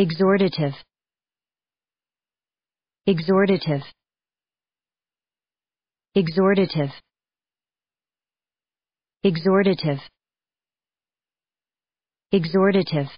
exhortative exhortative exhortative exhortative exhortative